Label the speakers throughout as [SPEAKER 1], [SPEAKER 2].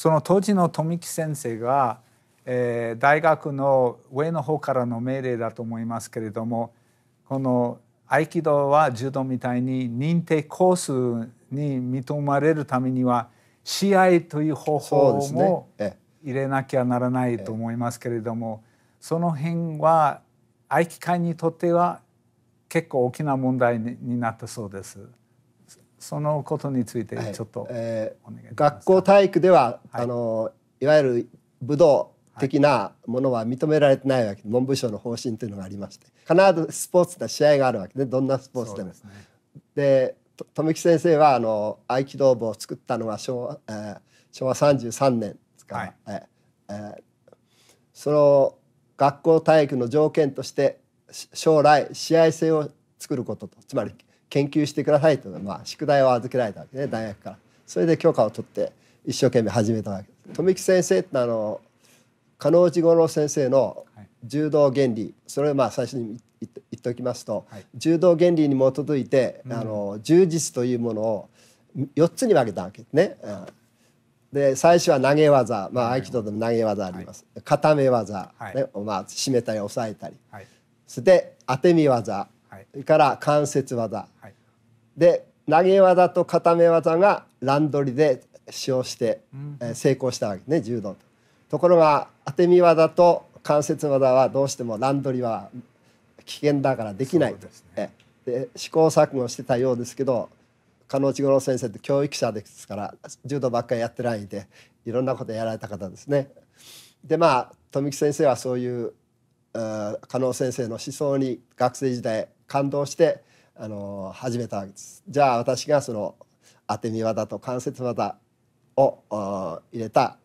[SPEAKER 1] その当時の富木先生が、えー、大学の上の方からの命令だと思いますけれどもこの合気道は柔道みたいに認定コースに認まれるためには試合という方法も入れなきゃならないと思いますけれどもその辺は合気界にとっては結構大きな問題になったそうです。そのことについてちょっと、はい、えー、学校体育では、はい、あの
[SPEAKER 2] いわゆる武道的なものは認められてないわけで、文部省の方針というのがありまして必ずスポーツは試合があるわけでどんなスポーツでも。で富木先生はあの合気道部を作ったのは昭和,、えー、昭和33年ですから、はい、えー、その学校体育の条件として将来試合制を作ることとつまり研究してくださいというのは、まあ、宿題を預けられたわけで、ね、大学からそれで許可を取って一生懸命始めたわけです富木先生ってあの加納内五郎先生の柔道原理、それをまあ最初に言っておきますと、はい、柔道原理に基づいて、うん、あの柔術というものを4つに分けたわけですね。うん、で最初は投げ技、まあ、合気道でも投げ技あります、はい、固め技、ねまあ、締めたり押さえたり、そして当て身技、それから関節技、で投げ技と固め技が乱取りで使用して、うん、成功したわけね柔道と。ところが当て身技と関節技はどうしても乱取りは危険だからできないと、ね、で試行錯誤してたようですけど加納千五郎先生って教育者ですから柔道ばっかりやってないんでいろんなことやられた方ですね。でまあ富木先生はそういう加納先生の思想に学生時代感動してあの始めたわけです。じゃあ私がその当て身技と関節技を入れた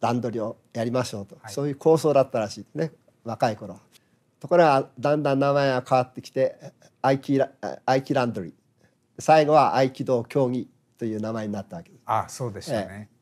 [SPEAKER 2] 段取りをやりましょうと、はい、そういう構想だったらしいですね若い頃ところがだんだん名前が変わってきて合気ラランドリー最後は合気道競技という名前になったわけ
[SPEAKER 1] です。あそうでしたね、ええ